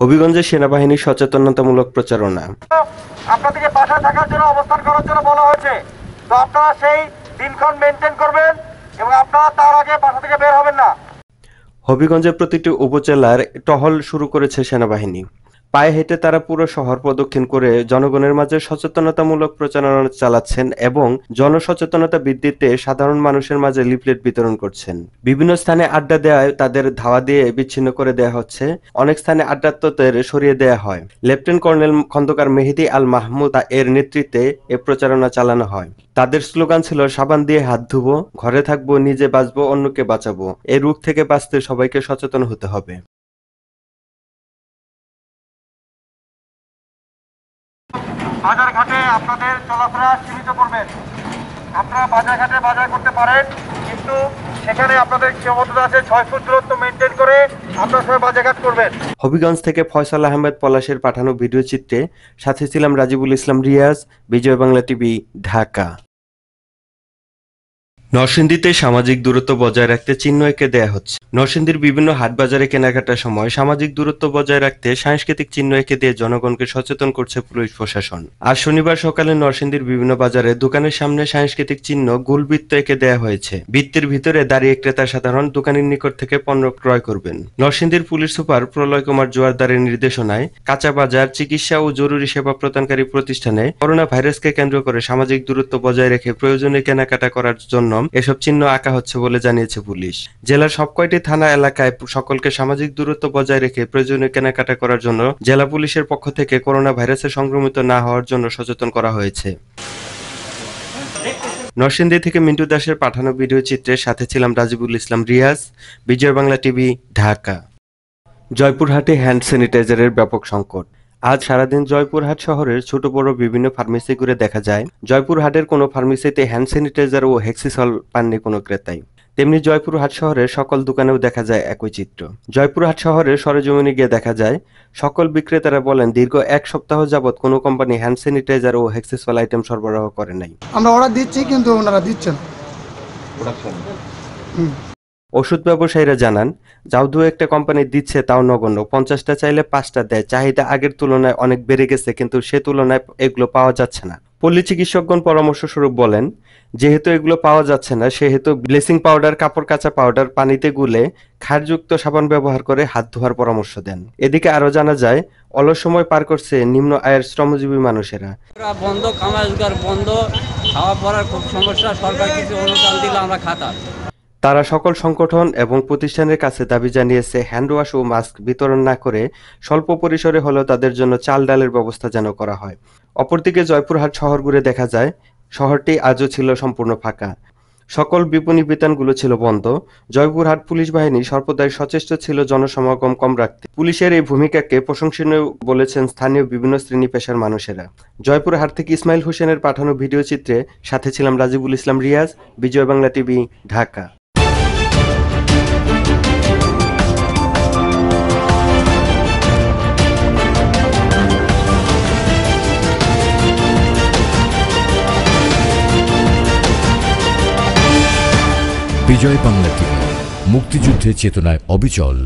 হবিগঞ্জের সেনাবাহিনীর সচেতনতামূলক প্রচারণা আপনাদেরকে বাসা থাকার জন্য অবস্থান করার জন্য বলা হয়েছে তো আপনারা সেই দিনক্ষণ মেনটেন করবেন এবং আপনারা তার আগে বাসা থেকে বের হবেন না হবিগঞ্জের প্রতিটি উপজেলার টহল শুরু করেছে সেনাবাহিনী পায়ে হেঁটে তারা পুরো শহর প্রদক্ষিণ করে জনগণের মাঝে সচেতনতামূলক প্রচারণা চালাচ্ছেন এবং জনসচেতনতা বৃদ্ধিতে সাধারণ মানুষের মাঝে লিফলেট বিতরণ করছেন বিভিন্ন স্থানে আড্ডা দেওয়ায় তাদের ধাওয়া দিয়ে বিচ্ছিন্ন করে দেওয়া হচ্ছে অনেক স্থানে আড্ডাত্মদের সরিয়ে দেওয়া হয় লেফটেন্যান্ট কর্নেল খন্দকার মেহেদি আল মাহমুদ এর নেতৃত্বে এ প্রচারণা চালানো হয় তাদের স্লোগান ছিল সাবান দিয়ে হাত ধুবো ঘরে থাকবো নিজে বাঁচবো অন্যকে বাঁচাবো এ রোগ থেকে বাঁচতে সবাইকে সচেতন হতে হবে বাজারঘাটে আপনাদের চলাফেরা সীমিত করবেন আপনারা বাজারঘাটে বাজার করতে পারেন কিন্তু সেখানে আপনাদের সীমাবদ্ধতা আছে ছয় ফুট দূরত্ব মেনটেন করে আপনারা সময় বাজারঘাট করবেন হবিগঞ্জ থেকে ফয়সাল আহমেদ পলাশের পাঠানো ভিডিও চিত্রে সাথে ছিলাম রাজিবুল ইসলাম রিয়াজ বিজয় বাংলা টিভি ঢাকা নরসিংদীতে সামাজিক দূরত্ব বজায় রাখতে চিহ্ন এঁকে দেওয়া হচ্ছে নরসিংদীর বিভিন্ন বাজারে কেনাকাটার সময় সামাজিক দূরত্ব বজায় রাখতে সাংস্কৃতিক চিহ্ন এঁকে দিয়ে জনগণকে সচেতন করছে পুলিশ প্রশাসন আর শনিবার সকালে নরসিংদীর বিভিন্ন বাজারে দোকানের সামনে সাংস্কৃতিক চিহ্ন গোলবৃত্ত এঁকে দেওয়া হয়েছে বৃত্তির ভিতরে দাঁড়িয়ে ক্রেতা সাধারণ দোকানের নিকট থেকে পণ্য ক্রয় করবেন নরসিংদীর পুলিশ সুপার প্রলয় কুমার জোয়ারদারের নির্দেশনায় কাঁচা বাজার চিকিৎসা ও জরুরি সেবা প্রদানকারী প্রতিষ্ঠানে করোনা ভাইরাসকে কেন্দ্র করে সামাজিক দূরত্ব বজায় রেখে প্রয়োজনে কেনাকাটা করার জন্য গণহম এসব চিহ্ন আঁকা হচ্ছে বলে জানিয়েছে পুলিশ জেলার সব কয়টি থানা এলাকায় সকলকে সামাজিক দূরত্ব বজায় রেখে প্রয়োজনীয় কেনাকাটা করার জন্য জেলা পুলিশের পক্ষ থেকে করোনা ভাইরাসে সংক্রমিত না হওয়ার জন্য সচেতন করা হয়েছে নরসিংদী থেকে মিন্টু দাসের পাঠানো ভিডিও চিত্রের সাথে ছিলাম রাজিবুল ইসলাম রিয়াজ বিজয় বাংলা টিভি ঢাকা জয়পুরহাটে হ্যান্ড স্যানিটাইজারের ব্যাপক সংকট আজ সারাদিন জয়পুরহাট শহরের ছোট বড় বিভিন্ন ফার্মেসি ঘুরে দেখা যায় জয়পুরহাটের কোনো ফার্মেসিতে হ্যান্ড স্যানিটাইজার ও হেক্সিসল পাননি কোনো ক্রেতাই তেমনি জয়পুরহাট শহরের সকল দোকানেও দেখা যায় একই চিত্র জয়পুরহাট শহরের সরেজমিনে গিয়ে দেখা যায় সকল বিক্রেতারা বলেন দীর্ঘ এক সপ্তাহ যাবৎ কোনো কোম্পানি হ্যান্ড স্যানিটাইজার ও হেক্সিসল আইটেম সরবরাহ করে নাই আমরা অর্ডার দিচ্ছি কিন্তু ওনারা দিচ্ছেন ওষুধ ব্যবসায়ীরা জানান, যাও দু-একটা কোম্পানি দিচ্ছে তাও নগণ্য, পঞ্চাশটা চাইলে পাঁচটা দেয় চাহিদা আগের তুলনায় অনেক বেড়ে গেছে কিন্তু সে তুলনায় এগুলো পাওয়া যাচ্ছে না। পল্লী চিকিৎসকগণ পরামর্শস্বরূপ বলেন, যেহেতু এগুলো পাওয়া যাচ্ছে না সেহেতু ব্লিচিং পাউডার, কাপড় কাচা পাউডার পানিতে গুলে ক্ষারযুক্ত সাবান ব্যবহার করে হাত ধোয়ার পরামর্শ দেন। এদিকে আরও জানা যায়, অলস সময় পার করছে নিম্ন আয়ের শ্রমজীবী মানুষেরা। বন্ধ বন্ধ, খাওয়া পড়ার খুব সমস্যা সরকার কিছু অনুদান দিলে আমরা খাতা তারা সকল সংগঠন এবং প্রতিষ্ঠানের কাছে দাবি জানিয়েছে হ্যান্ডওয়াশ ও মাস্ক বিতরণ না করে স্বল্প পরিসরে হলেও তাদের জন্য চাল ডালের ব্যবস্থা যেন করা হয় অপরদিকে জয়পুরহাট শহর ঘুরে দেখা যায় শহরটি আজও ছিল সম্পূর্ণ ফাঁকা সকল বিপণী বিতানগুলো ছিল বন্ধ জয়পুরহাট পুলিশ বাহিনী সর্বদাই সচেষ্ট ছিল জনসমাগম কম রাখতে পুলিশের এই ভূমিকাকে প্রশংসনীয় বলেছেন স্থানীয় বিভিন্ন শ্রেণী পেশার মানুষেরা জয়পুরহাট থেকে ইসমাইল হোসেনের পাঠানো ভিডিও চিত্রে সাথে ছিলাম রাজিবুল ইসলাম রিয়াজ বিজয় বাংলা টিভি ঢাকা বিজয় বাংলা টিভি মুক্তিযুদ্ধের চেতনায় অবিচল